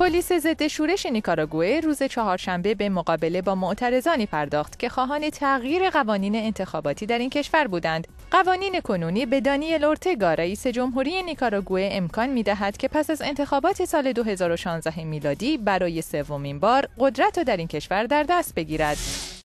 پلیس ضد شورش نیکاراگوئه روز چهارشنبه به مقابله با معترضانی پرداخت که خواهان تغییر قوانین انتخاباتی در این کشور بودند. قوانین کنونی به دانیل اورتگا رئیس جمهوری نیکاراگوئه امکان میدهد که پس از انتخابات سال 2016 میلادی برای سومین بار قدرت را در این کشور در دست بگیرد.